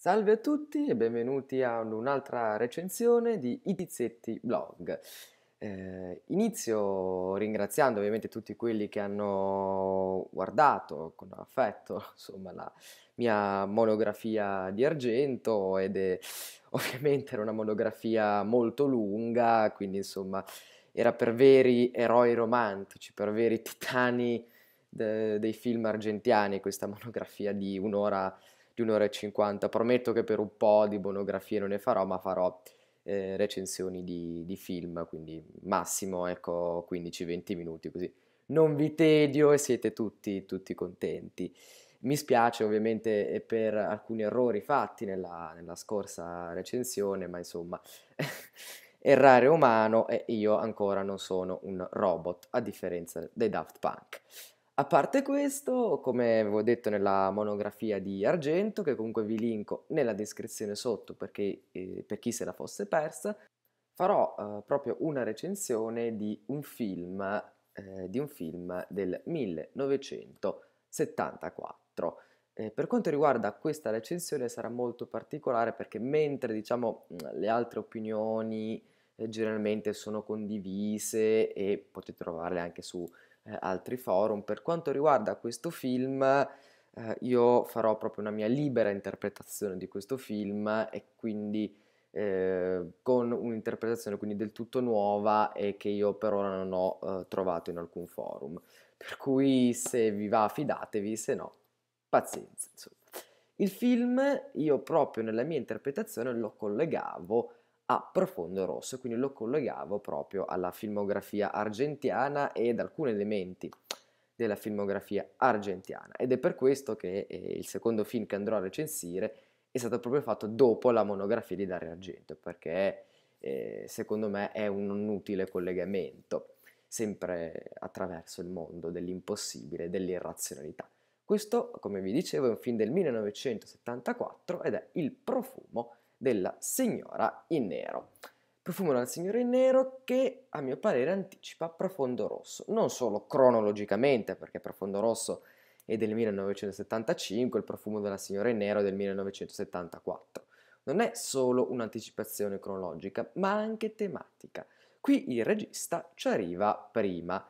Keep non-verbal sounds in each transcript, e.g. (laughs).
Salve a tutti e benvenuti a un'altra recensione di I Blog. Eh, inizio ringraziando ovviamente tutti quelli che hanno guardato con affetto (laughs) insomma, la mia monografia di argento ed è (laughs) ovviamente era una monografia molto lunga, quindi insomma era per veri eroi romantici, per veri titani de dei film argentiani questa monografia di un'ora di un'ora e cinquanta. Prometto che per un po' di monografie non ne farò, ma farò eh, recensioni di, di, film, quindi massimo ecco 15-20 minuti così. Non vi tedio e siete tutti, tutti contenti. Mi spiace ovviamente eh, per alcuni errori fatti nella, nella scorsa recensione, ma insomma, (laughs) errare umano e io ancora non sono un robot, a differenza dei Daft Punk. A parte questo, come avevo detto nella monografia di Argento, che comunque vi linko nella descrizione sotto perché, eh, per chi se la fosse persa, farò eh, proprio una recensione di un film, eh, di un film del 1974. Eh, per quanto riguarda questa recensione sarà molto particolare perché mentre diciamo le altre opinioni eh, generalmente sono condivise e potete trovarle anche su eh, altri forum. Per quanto riguarda questo film, eh, io farò proprio una mia libera interpretazione di questo film e quindi eh, con un'interpretazione quindi del tutto nuova e che io per ora non ho eh, trovato in alcun forum. Per cui se vi va fidatevi, se no pazienza. Insomma. Il film io proprio nella mia interpretazione lo collegavo a profondo rosso, quindi lo collegavo proprio alla filmografia argentina ed alcuni elementi della filmografia argentina. Ed è per questo che eh, il secondo film che andrò a recensire è stato proprio fatto dopo la monografia di Dario Argento, perché eh, secondo me è un, un utile collegamento, sempre attraverso il mondo dell'impossibile, dell'irrazionalità. Questo, come vi dicevo, è un film del 1974 ed è Il profumo della Signora in Nero. Profumo della Signora in Nero che a mio parere anticipa Profondo Rosso, non solo cronologicamente perché Profondo Rosso è del 1975, il profumo della Signora in Nero è del 1974. Non è solo un'anticipazione cronologica, ma anche tematica. Qui il regista ci arriva prima.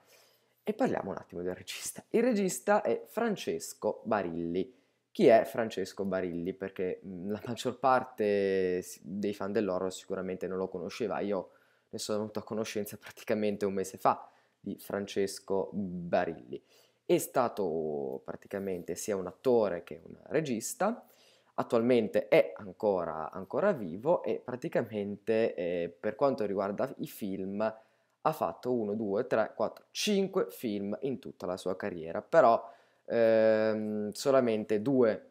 E parliamo un attimo del regista. Il regista è Francesco Barilli, chi è Francesco Barilli, perché mm, la maggior parte dei fan dell'oro sicuramente non lo conosceva, io ne sono venuto a conoscenza (laughs) praticamente un mese fa di Francesco Barilli. È stato praticamente sia un attore che un regista, attualmente è ancora, ancora vivo e praticamente eh, per quanto riguarda i film ha fatto 1, 2, 3, 4, 5 film in tutta la sua carriera, però ehm, solamente due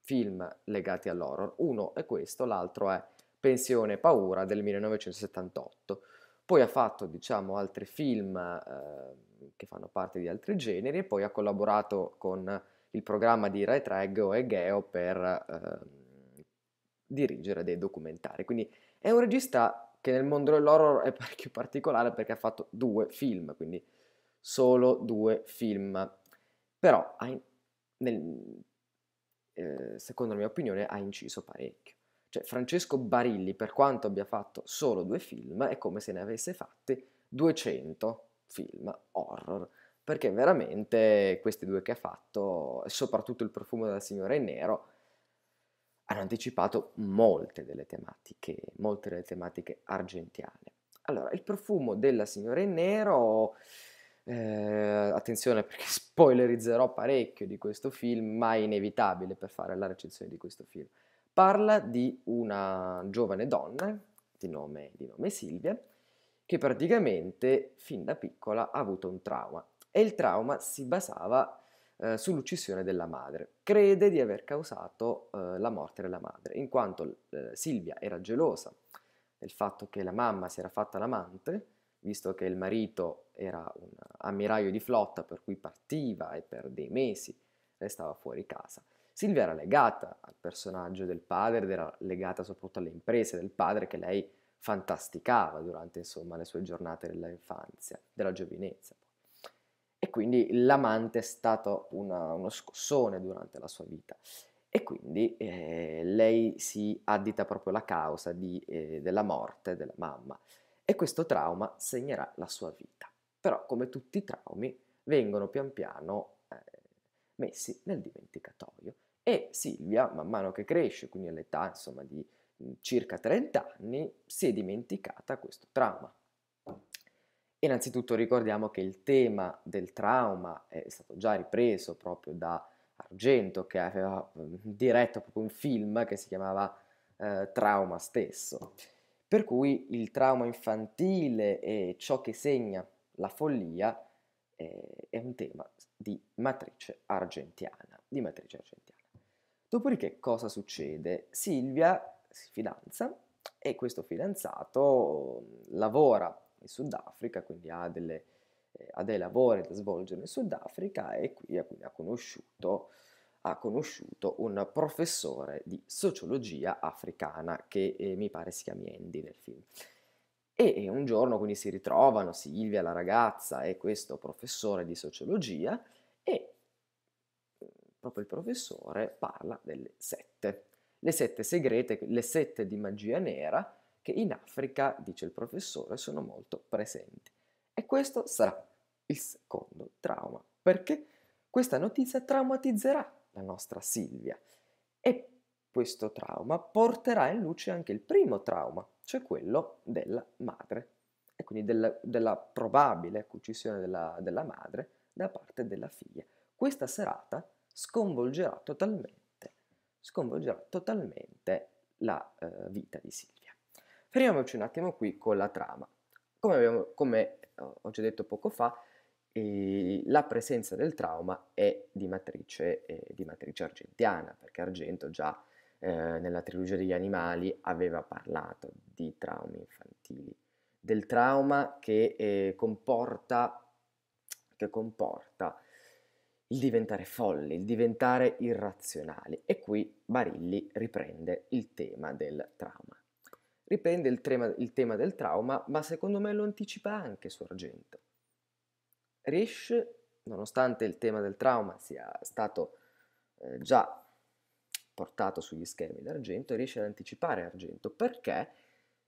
film legati all'horror. Uno è questo, l'altro è Pensione e Paura del 1978. Poi ha fatto, diciamo, altri film eh, che fanno parte di altri generi e poi ha collaborato con il programma di Rai 3 Geo e Geo per eh, dirigere dei documentari. Quindi è un regista che nel mondo dell'horror è (laughs) parecchio particolare perché ha fatto due film, quindi solo due film però ha, nel, eh, secondo la mia opinione ha inciso parecchio. Cioè Francesco Barilli, per quanto abbia fatto solo due film, è come se ne avesse fatti 200 film horror, perché veramente questi due che ha fatto, soprattutto Il profumo della signora in nero, hanno anticipato molte delle tematiche, molte delle tematiche argentiane. Allora, Il profumo della signora in nero eh, attenzione perché (laughs) spoilerizzerò parecchio di questo film, ma è inevitabile per fare la recensione di questo film. Parla di una giovane donna di nome, di nome Silvia che praticamente fin da piccola ha avuto un trauma e il trauma si basava eh, sull'uccisione della madre. Crede di aver causato eh, la morte della madre, in quanto eh, Silvia era gelosa del fatto che la mamma si era fatta l'amante visto che il marito era un ammiraglio di flotta per cui partiva e per dei mesi restava fuori casa. Silvia era legata al personaggio del padre ed era legata soprattutto alle imprese del padre che lei fantasticava durante insomma, le sue giornate dell'infanzia, della giovinezza. E quindi l'amante è stato una, uno scossone durante la sua vita. E quindi eh, lei si addita proprio la causa di, eh, della morte della mamma e questo trauma segnerà la sua vita. Però come tutti i traumi vengono pian piano eh, messi nel dimenticatoio e Silvia, man mano che cresce, quindi all'età insomma di mm, circa 30 anni, si è dimenticata questo trauma. Innanzitutto ricordiamo che il tema del trauma è stato già ripreso proprio da Argento che aveva mm, diretto proprio un film che si chiamava eh, Trauma stesso. Per cui il trauma infantile e ciò che segna la follia eh, è un tema di matrice argentiana. Di matrice argentiana. Dopodiché cosa succede? Silvia si fidanza e questo fidanzato mm, lavora in Sudafrica, quindi ha, delle, eh, ha dei lavori da svolgere in Sudafrica e qui ha, ha conosciuto ha conosciuto un professore di sociologia africana che eh, mi pare si chiami Andy nel film. E un giorno quindi si ritrovano Silvia, la ragazza, e questo professore di sociologia e mm, proprio il professore parla delle sette, le sette segrete, le sette di magia nera che in Africa, dice il professore, sono molto presenti. E questo sarà il secondo trauma, perché questa notizia traumatizzerà la nostra Silvia. E questo trauma porterà in luce anche il primo trauma, cioè quello della madre, e quindi della, della probabile uccisione della, della madre da parte della figlia. Questa serata sconvolgerà totalmente, sconvolgerà totalmente la eh, vita di Silvia. Fermiamoci un attimo qui con la trama. Come, abbiamo, come eh, ho già detto poco fa, la presenza del trauma è di matrice, eh, di matrice argentiana, perché Argento già eh, nella trilogia degli animali aveva parlato di traumi infantili, del trauma che, eh, comporta, che comporta il diventare folli, il diventare irrazionali. E qui Barilli riprende il tema del trauma. Riprende il tema, il tema del trauma, ma secondo me lo anticipa anche su Argento Risch, nonostante il tema del trauma sia stato eh, già portato sugli schermi d'argento, riesce ad anticipare argento perché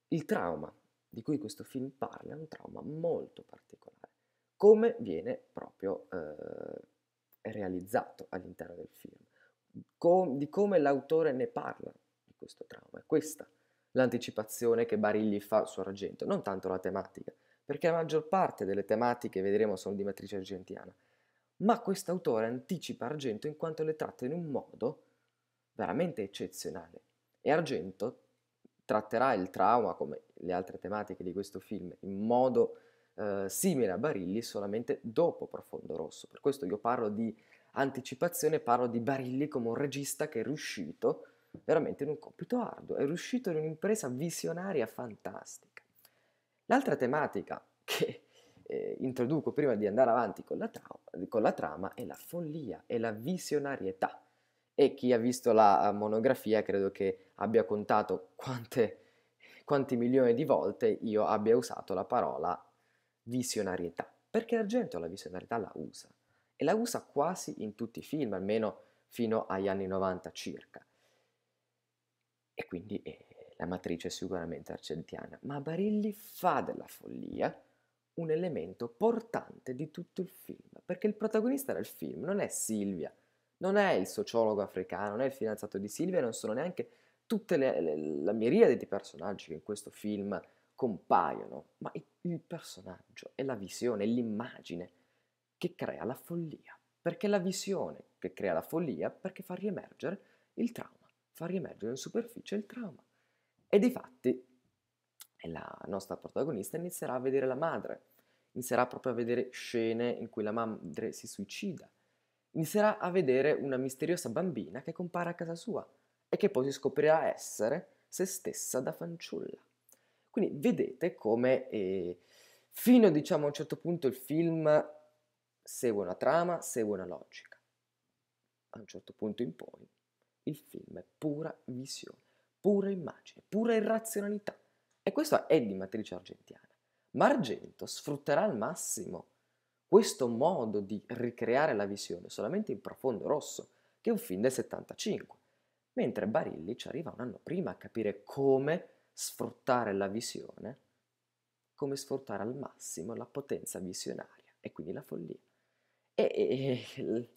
il trauma di cui questo film parla è un trauma molto particolare, come viene proprio eh, realizzato all'interno del film, Com- di come l'autore ne parla di questo trauma. È questa l'anticipazione che Barilli fa su Argento, non tanto la tematica perché la maggior parte delle tematiche, vedremo, sono di matrice argentina. Ma quest'autore anticipa Argento in quanto le tratta in un modo veramente eccezionale. E Argento tratterà il trauma, come le altre tematiche di questo film, in modo eh, simile a Barilli solamente dopo Profondo Rosso. Per questo io parlo di anticipazione, parlo di Barilli come un regista che è riuscito veramente in un compito arduo, è riuscito in un'impresa visionaria fantastica. L'altra tematica (laughs) che eh, introduco prima di andare avanti con la, tra- con la trama è la follia, è la visionarietà. E chi ha visto la eh, monografia credo che abbia contato quante, quanti milioni di volte io abbia usato la parola visionarietà. Perché l'argento la visionarietà la usa. E la usa quasi in tutti i film, almeno fino agli anni 90 circa. E quindi eh, la matrice è sicuramente argentiana, ma Barilli fa della follia un elemento portante di tutto il film, perché il protagonista del film non è Silvia, non è il sociologo africano, non è il fidanzato di Silvia, non sono neanche tutta la miriade di personaggi che in questo film compaiono, ma il, il personaggio è la visione, è l'immagine che crea la follia, perché è la visione che crea la follia perché fa riemergere il trauma, fa riemergere in superficie il trauma. E difatti eh, la nostra protagonista inizierà a vedere la madre, inizierà proprio a vedere scene in cui la madre si suicida, inizierà a vedere una misteriosa bambina che compare a casa sua e che poi si scoprirà essere se stessa da fanciulla. Quindi vedete come eh, fino diciamo, a un certo punto il film segue una trama, segue una logica. A un certo punto in poi il film è pura visione pura immagine, pura irrazionalità. E questo è di matrice argentiana. Ma Argento sfrutterà al massimo questo modo di ricreare la visione solamente in Profondo Rosso, che è un film del 75, mentre Barilli ci arriva un anno prima a capire come sfruttare la visione, come sfruttare al massimo la potenza visionaria e quindi la follia. E, e, e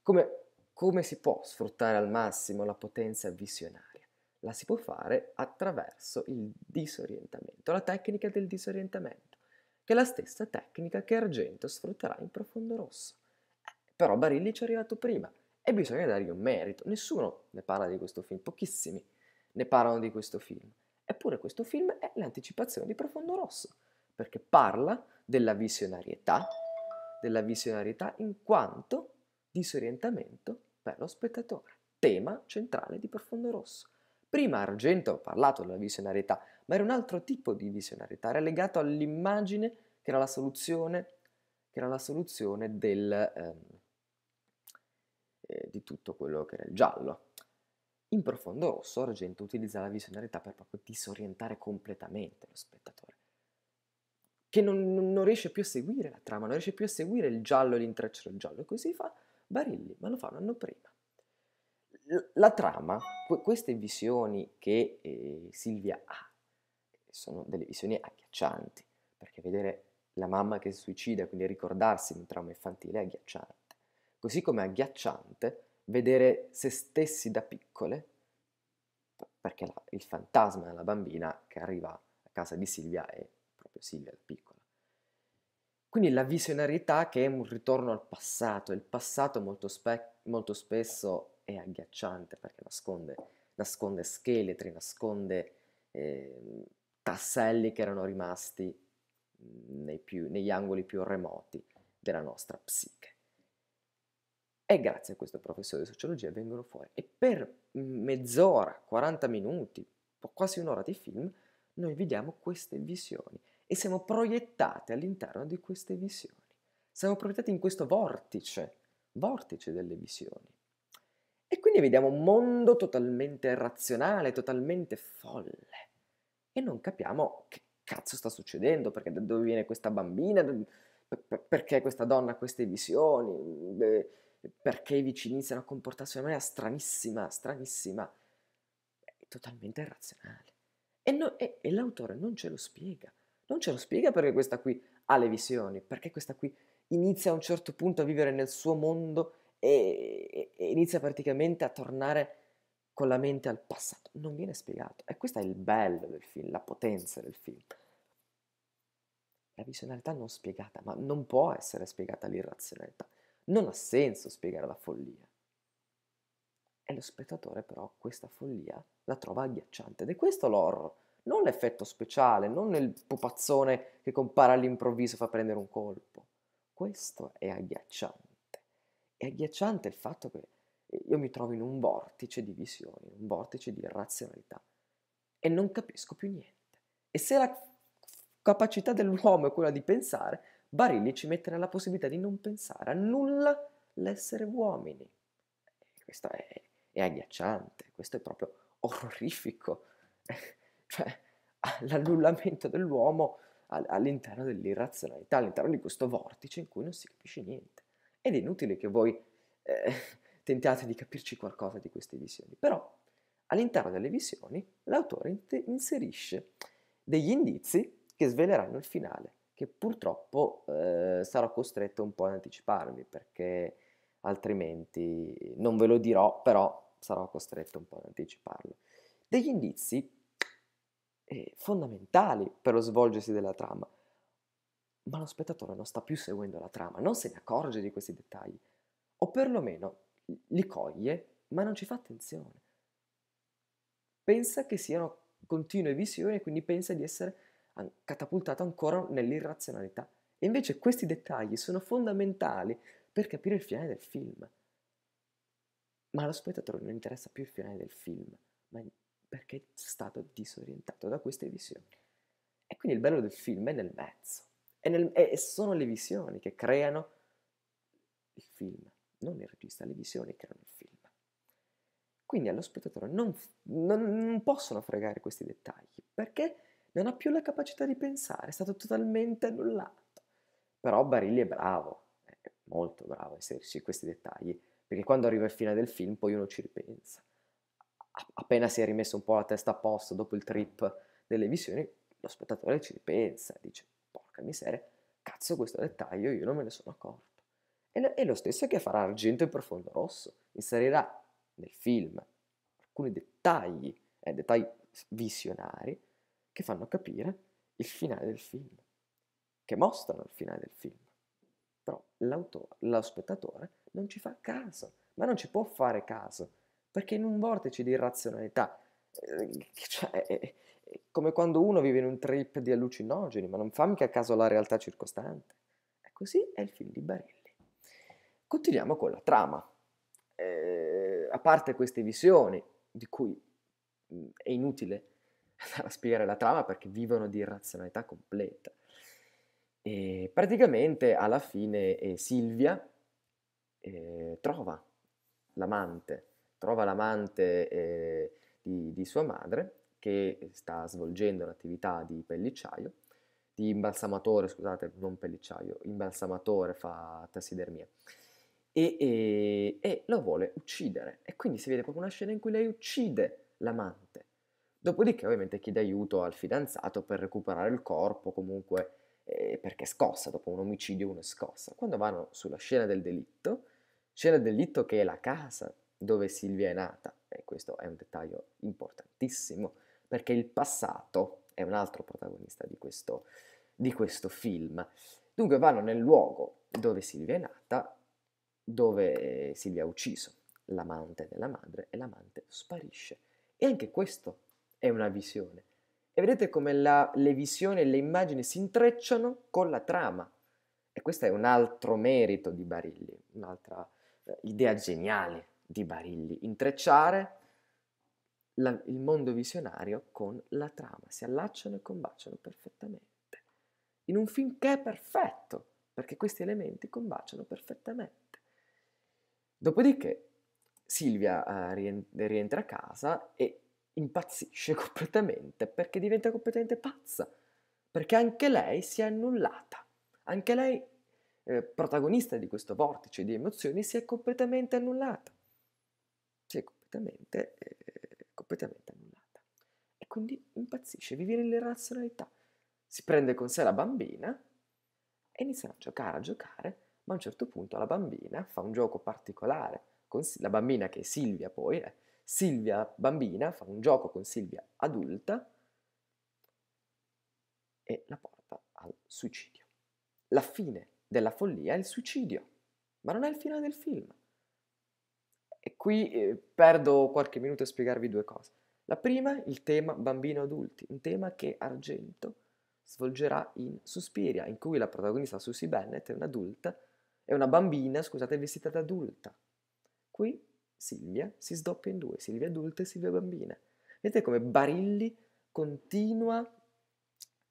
come, come si può sfruttare al massimo la potenza visionaria? La si può fare attraverso il disorientamento, la tecnica del disorientamento, che è la stessa tecnica che Argento sfrutterà in Profondo Rosso. Eh, però Barilli ci è arrivato prima e bisogna dargli un merito. Nessuno ne parla di questo film, pochissimi ne parlano di questo film. Eppure questo film è l'anticipazione di Profondo Rosso, perché parla della visionarietà, della visionarietà in quanto disorientamento per lo spettatore, tema centrale di Profondo Rosso. Prima Argento ha parlato della visionarietà, ma era un altro tipo di visionarietà, era legato all'immagine che era la soluzione, era la soluzione del, ehm, eh, di tutto quello che era il giallo. In profondo rosso Argento utilizza la visionarietà per proprio disorientare completamente lo spettatore, che non, non riesce più a seguire la trama, non riesce più a seguire il giallo e l'intreccio del giallo, e così fa Barilli, ma lo fa un anno prima la trama, queste visioni che eh, Silvia ha, sono delle visioni agghiaccianti, perché vedere la mamma che si suicida, quindi ricordarsi di un trauma infantile è agghiacciante. Così come è agghiacciante vedere se stessi da piccole, perché la, il fantasma della bambina che arriva a casa di Silvia è proprio Silvia da piccola. Quindi la visionarietà che è un ritorno al passato, il passato molto, spe- molto spesso è agghiacciante perché nasconde, nasconde scheletri, nasconde eh, tasselli che erano rimasti mm, nei più, negli angoli più remoti della nostra psiche. E grazie a questo professore di sociologia vengono fuori. E per mm, mezz'ora, 40 minuti, quasi un'ora di film, noi vediamo queste visioni e siamo proiettati all'interno di queste visioni. Siamo proiettati in questo vortice, vortice delle visioni. E quindi vediamo un mondo totalmente razionale, totalmente folle. E non capiamo che cazzo sta succedendo, perché da dove viene questa bambina, perché questa donna ha queste visioni, perché i vicini iniziano a comportarsi in una maniera stranissima, stranissima, è totalmente irrazionale. E, no, e, e l'autore non ce lo spiega, non ce lo spiega perché questa qui ha le visioni, perché questa qui inizia a un certo punto a vivere nel suo mondo e, e inizia praticamente a tornare con la mente al passato. Non viene spiegato. E questo è il bello del film, la potenza del film. La visionalità non spiegata, ma non può essere spiegata l'irrazionalità. Non ha senso spiegare la follia. E lo spettatore però questa follia la trova agghiacciante. Ed è questo l'horror. Non l'effetto speciale, non il pupazzone che compare all'improvviso e fa prendere un colpo. Questo è agghiacciante è agghiacciante il fatto che io mi trovo in un vortice di visioni, un vortice di razionalità e non capisco più niente. E se la capacità dell'uomo è quella di pensare, Barilli ci mette nella possibilità di non pensare a nulla l'essere uomini. Questo è, è agghiacciante, questo è proprio orrifico, (laughs) cioè, l'annullamento dell'uomo all'interno dell'irrazionalità, all'interno di questo vortice in cui non si capisce niente. Ed è inutile che voi eh, (laughs) tentiate di capirci qualcosa di queste visioni, però all'interno delle visioni l'autore inserisce degli indizi che sveleranno il finale, che purtroppo eh, sarò costretto un po' ad anticiparvi perché altrimenti non ve lo dirò, però sarò costretto un po' ad anticiparlo. Degli indizi eh, fondamentali per lo svolgersi della trama, ma lo spettatore non sta più seguendo la trama, non se ne accorge di questi dettagli, o perlomeno li coglie, ma non ci fa attenzione. Pensa che siano continue visioni e quindi pensa di essere catapultato ancora nell'irrazionalità. E invece questi dettagli sono fondamentali per capire il finale del film. Ma allo spettatore non interessa più il finale del film, ma perché è stato disorientato da queste visioni. E quindi il bello del film è nel mezzo. E, nel, e sono le visioni che creano il film, non il regista, le visioni che creano il film. Quindi allo spettatore non, non, non possono fregare questi dettagli, perché non ha più la capacità di pensare, è stato totalmente annullato. Però Barilli è bravo, è molto bravo a inserirci questi dettagli, perché quando arriva il fine del film poi uno ci ripensa. Appena si è rimesso un po' la testa a posto dopo il trip delle visioni, lo spettatore ci ripensa, dice porca miseria, cazzo questo dettaglio io non me ne sono accorto. E è lo stesso che farà Argento in Profondo Rosso, inserirà nel film alcuni dettagli, eh, dettagli visionari, che fanno capire il finale del film, che mostrano il finale del film. Però l'autore, lo spettatore non ci fa caso, ma non ci può fare caso, perché in un vortice di irrazionalità, eh, cioè, come quando uno vive in un trip di allucinogeni, ma non fa mica caso alla realtà circostante. E così è il film di Barelli. Continuiamo con la trama. Eh, a parte queste visioni, di cui è inutile (laughs) spiegare la trama perché vivono di irrazionalità completa. E praticamente alla fine eh, Silvia eh, trova l'amante, trova l'amante eh, di, di sua madre che sta svolgendo l'attività di pellicciaio, di imbalsamatore, scusate, non pellicciaio, imbalsamatore fa tassidermia. E, e, e, lo vuole uccidere. E quindi si vede proprio una scena in cui lei uccide l'amante. Dopodiché ovviamente chiede aiuto al fidanzato per recuperare il corpo, comunque eh, perché è scossa, dopo un omicidio uno è scossa. Quando vanno sulla scena del delitto, scena del delitto che è la casa dove Silvia è nata, e questo è un dettaglio importantissimo, perché il passato è un altro protagonista di questo, di questo film. Dunque vanno nel luogo dove Silvia è nata, dove Silvia ha ucciso l'amante della madre e l'amante sparisce. E anche questo è una visione. E vedete come la, le visioni e le immagini si intrecciano con la trama. E questo è un altro merito di Barilli, un'altra eh, idea geniale di Barilli, intrecciare la, il mondo visionario con la trama, si allacciano e combaciano perfettamente. In un film che è perfetto, perché questi elementi combaciano perfettamente. Dopodiché Silvia uh, rientra a casa e impazzisce (laughs) completamente perché diventa completamente pazza, perché anche lei si è annullata, anche lei, eh, protagonista di questo vortice di emozioni, si è completamente annullata, si è completamente eh, completamente annullata. E quindi impazzisce, vive l'irrazionalità. Si prende con sé la bambina e iniziano a giocare, a giocare, ma a un certo punto la bambina fa un gioco particolare, con la bambina che è Silvia poi, eh, Silvia bambina fa un gioco con Silvia adulta e la porta al suicidio. La fine della follia è il suicidio, ma non è il fine del film. E qui eh, perdo qualche minuto a spiegarvi due cose. La prima, il tema bambino-adulti, un tema che Argento svolgerà in Suspiria, in cui la protagonista Susie Bennett è un'adulta, è una bambina, scusate, vestita da adulta. Qui Silvia si sdoppia in due, Silvia adulta e Silvia bambina. Vedete come Barilli continua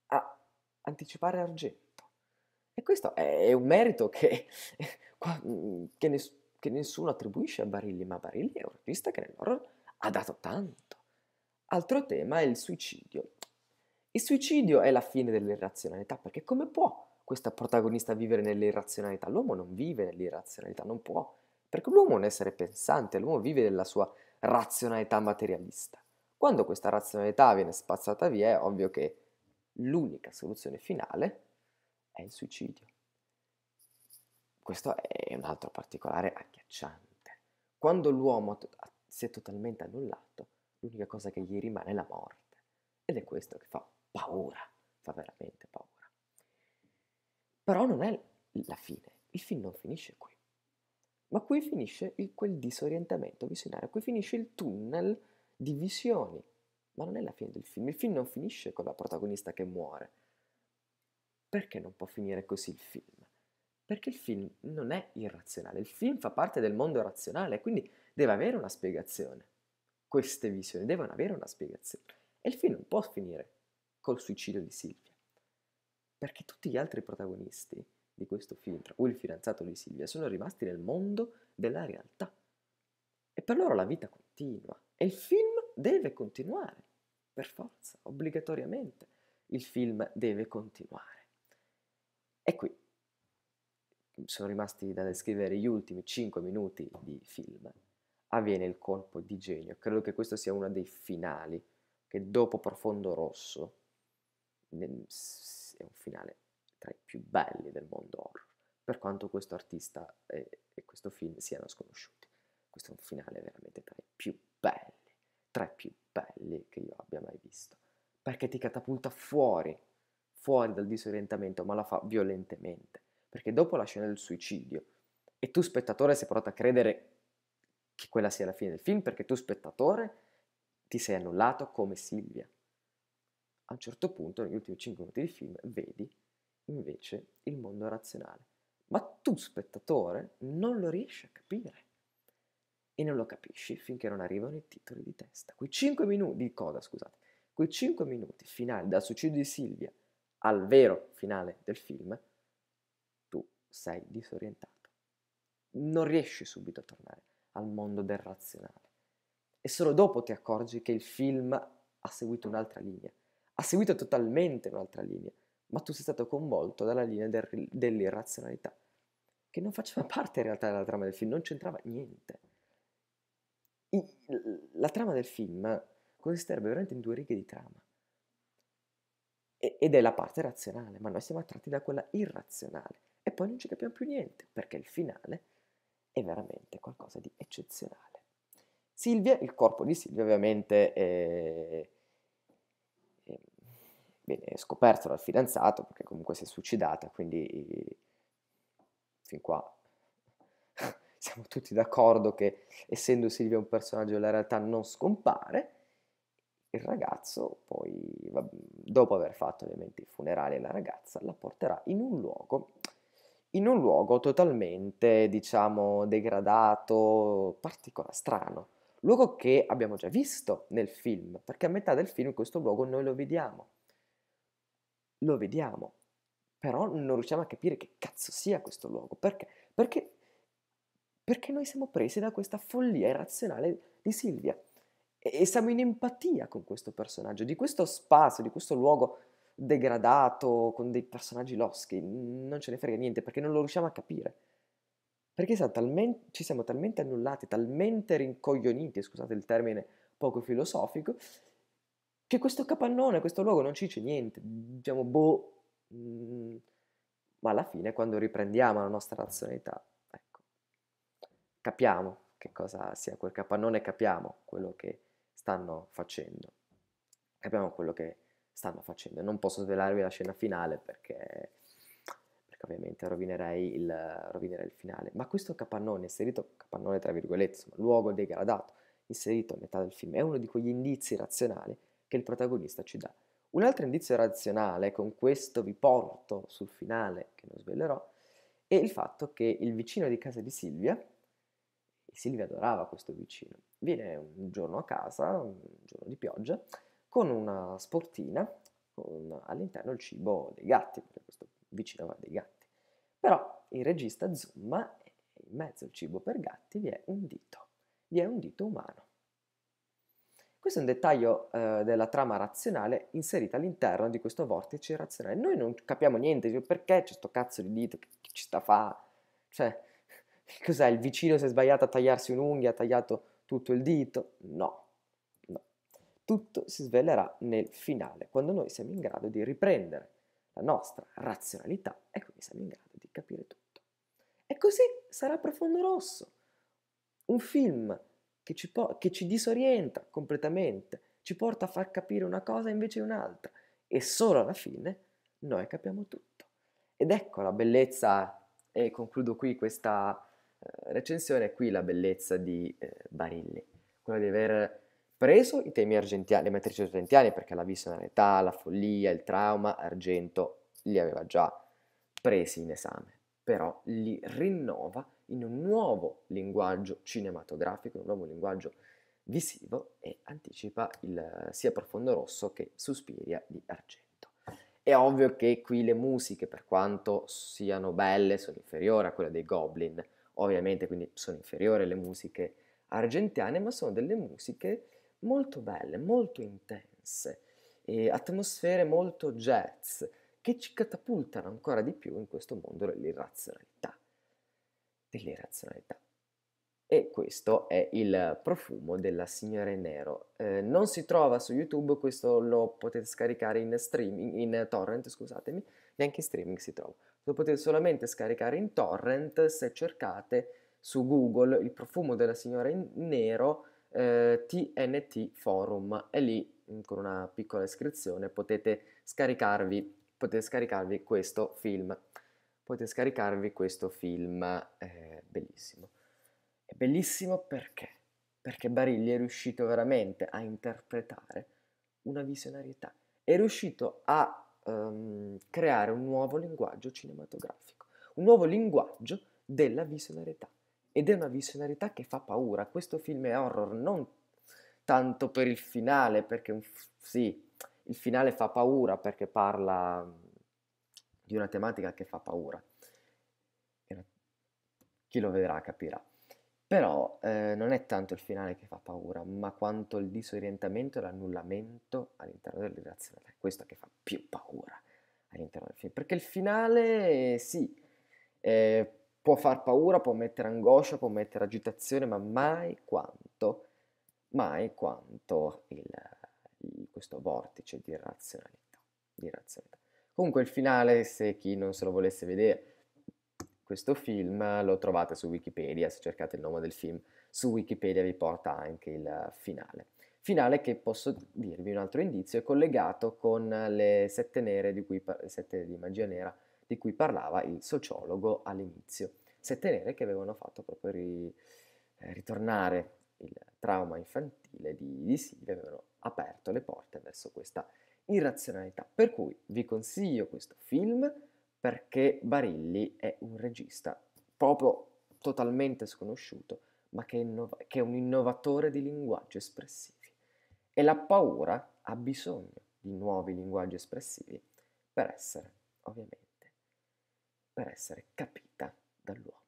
a anticipare Argento. E questo è un merito che, (laughs) che nessuno che nessuno attribuisce a Barilli, ma Barilli è un artista che nell'horror ha dato tanto. Altro tema è il suicidio. Il suicidio è la fine dell'irrazionalità, perché come può questa protagonista vivere nell'irrazionalità? L'uomo non vive nell'irrazionalità, non può, perché l'uomo è un essere pensante, l'uomo vive nella sua razionalità materialista. Quando questa razionalità viene spazzata via, è ovvio che l'unica soluzione finale è il suicidio. Questo è un altro particolare agghiacciante. Quando l'uomo si è totalmente annullato, l'unica cosa che gli rimane è la morte. Ed è questo che fa paura, fa veramente paura. Però non è la fine, il film non finisce qui. Ma qui finisce il, quel disorientamento visionario, qui finisce il tunnel di visioni. Ma non è la fine del film, il film non finisce con la protagonista che muore. Perché non può finire così il film? Perché il film non è irrazionale, il film fa parte del mondo razionale, quindi deve avere una spiegazione. Queste visioni devono avere una spiegazione. E il film non può finire col suicidio di Silvia, perché tutti gli altri protagonisti di questo film, tra cui il fidanzato di Silvia, sono rimasti nel mondo della realtà. E per loro la vita continua e il film deve continuare, per forza, obbligatoriamente. Il film deve continuare. E qui sono rimasti da descrivere gli ultimi 5 minuti di film, avviene il colpo di genio. Credo che questo sia uno dei finali, che dopo Profondo Rosso è un finale tra i più belli del mondo horror, per quanto questo artista e, e questo film siano sconosciuti. Questo è un finale veramente tra i più belli, tra i più belli che io abbia mai visto, perché ti catapulta fuori, fuori dal disorientamento, ma la fa violentemente perché dopo la scena del suicidio, e tu spettatore sei portato a credere che quella sia la fine del film, perché tu spettatore ti sei annullato come Silvia. A un certo punto, negli ultimi 5 minuti di film, vedi invece il mondo razionale. Ma tu, spettatore, non lo riesci a capire. E non lo capisci finché non arrivano i titoli di testa. Quei 5 minuti di coda, scusate. Quei 5 minuti finali dal suicidio di Silvia al vero finale del film sei disorientato. Non riesci subito a tornare al mondo del razionale. E solo dopo ti accorgi che il film ha seguito un'altra linea, ha seguito totalmente un'altra linea, ma tu sei stato coinvolto dalla linea del, dell'irrazionalità, che non faceva (laughs) parte in realtà della trama del film, non c'entrava niente. I, la trama del film consisterebbe veramente in due righe di trama. ed è la parte razionale, ma noi siamo attratti da quella irrazionale poi non ci capiamo più niente, perché il finale è veramente qualcosa di eccezionale. Silvia, il corpo di Silvia ovviamente è, è, è scoperto dal fidanzato, perché comunque si è suicidata, quindi fin qua (laughs) siamo tutti d'accordo che essendo Silvia un personaggio della realtà non scompare, il ragazzo poi, dopo aver fatto ovviamente i funerali alla ragazza, la porterà in un luogo in un luogo totalmente, diciamo, degradato, particolare, strano. Luogo che abbiamo già visto nel film, perché a metà del film questo luogo noi lo vediamo. Lo vediamo, però non riusciamo a capire che cazzo sia questo luogo, perché? Perché, perché noi siamo presi da questa follia irrazionale di Silvia e, e siamo in empatia con questo personaggio, di questo spazio, di questo luogo degradato, con dei personaggi loschi, non ce ne frega niente perché non lo riusciamo a capire. Perché siamo talmente, ci siamo talmente annullati, talmente rincoglioniti, scusate il termine poco filosofico, che questo capannone, questo luogo non ci dice niente. Diciamo, boh, ma alla fine quando riprendiamo la nostra razionalità, ecco, capiamo che cosa sia quel capannone, capiamo quello che stanno facendo, capiamo quello che stanno facendo. Non posso svelarvi la scena finale perché, perché ovviamente rovinerei il, rovinerei il, finale. Ma questo capannone inserito, capannone tra virgolette, insomma, luogo degradato, inserito a metà del film, è uno di quegli indizi razionali che il protagonista ci dà. Un altro indizio razionale, con questo vi porto sul finale che non svelerò, è il fatto che il vicino di casa di Silvia, e Silvia adorava questo vicino, viene un giorno a casa, un giorno di pioggia, con una sportina con all'interno il cibo dei gatti, perché questo vicino va dei gatti. Però il regista zoom e in mezzo al cibo per gatti vi è un dito, vi è un dito umano. Questo è un dettaglio eh, della trama razionale inserita all'interno di questo vortice razionale. Noi non capiamo niente, perché c'è sto cazzo di dito, che, ci sta fa? Cioè, (laughs) cos'è, il vicino si è sbagliato a tagliarsi un'unghia, ha tagliato tutto il dito? No, tutto si svelerà nel finale, quando noi siamo in grado di riprendere la nostra razionalità e quindi siamo in grado di capire tutto. E così sarà Profondo Rosso, un film che ci, po- che ci disorienta completamente, ci porta a far capire una cosa invece di un'altra e solo alla fine noi capiamo tutto. Ed ecco la bellezza, e concludo qui questa eh, recensione, qui la bellezza di eh, Barilli, quella di aver Preso i temi argentiani, le matrici argentiane, perché la visonalità, la follia, il trauma, Argento li aveva già presi in esame, però li rinnova in un nuovo linguaggio cinematografico, un nuovo linguaggio visivo e anticipa il, sia Profondo Rosso che Suspiria di Argento. È ovvio che qui le musiche, per quanto siano belle, sono inferiori a quelle dei Goblin, ovviamente quindi sono inferiori le musiche argentiane, ma sono delle musiche molto belle, molto intense, atmosfere molto jazz, che ci catapultano ancora di più in questo mondo dell'irrazionalità. Dell'irrazionalità. E questo è il profumo della Signore Nero. Eh, non si trova su YouTube, questo lo potete scaricare in streaming, in torrent, scusatemi, neanche in streaming si trova. Lo potete solamente scaricare in torrent se cercate su Google il profumo della Signora in Nero eh, TNT Forum e lì mm, con una piccola iscrizione potete scaricarvi, potete scaricarvi questo film. Potete scaricarvi questo film eh, bellissimo. È bellissimo perché? Perché Barilli è riuscito veramente a interpretare una visionarietà. È riuscito a um, creare un nuovo linguaggio cinematografico, un nuovo linguaggio della visionarietà ed è una visionarità che fa paura. Questo film è horror non tanto per il finale, perché sì, il finale fa paura perché parla mm, di una tematica che fa paura. Chi lo vedrà capirà. Però eh, non è tanto il finale che fa paura, ma quanto il disorientamento e l'annullamento all'interno dell'irrazionalità. È questo che fa più paura all'interno del film. Perché il finale, sì, eh, Può far paura, può mettere angoscia, può mettere agitazione, ma mai quanto, mai quanto il, il, questo vortice di razionalità, di razionalità. Comunque il finale, se chi non se lo volesse vedere, questo film lo trovate su Wikipedia, se cercate il nome del film su Wikipedia vi porta anche il finale. Finale che posso dirvi un altro indizio è collegato con le sette nere di cui sette di magia nera di cui parlava il sociologo all'inizio. Sette nere che avevano fatto proprio ri, eh, ritornare il trauma infantile di, di Silvia, avevano aperto le porte verso questa irrazionalità. Per cui vi consiglio questo film perché Barilli è un regista proprio totalmente sconosciuto, ma che, innova- che è un innovatore di linguaggi espressivi. E la paura ha bisogno di nuovi linguaggi espressivi per essere, ovviamente per essere capita dall'uomo.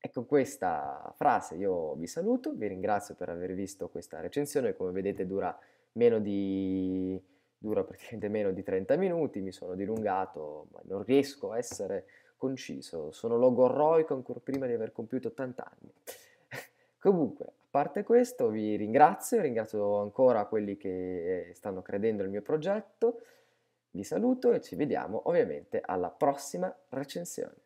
E con questa frase io vi saluto, vi ringrazio per aver visto questa recensione, come vedete dura, di, dura praticamente meno di 30 minuti, mi sono dilungato, ma non riesco a essere conciso, sono logorroico ancora prima di aver compiuto 80 anni. (laughs) Comunque, a parte questo, vi ringrazio, ringrazio ancora quelli che eh, stanno credendo nel mio progetto, vi saluto e ci vediamo ovviamente alla prossima recensione.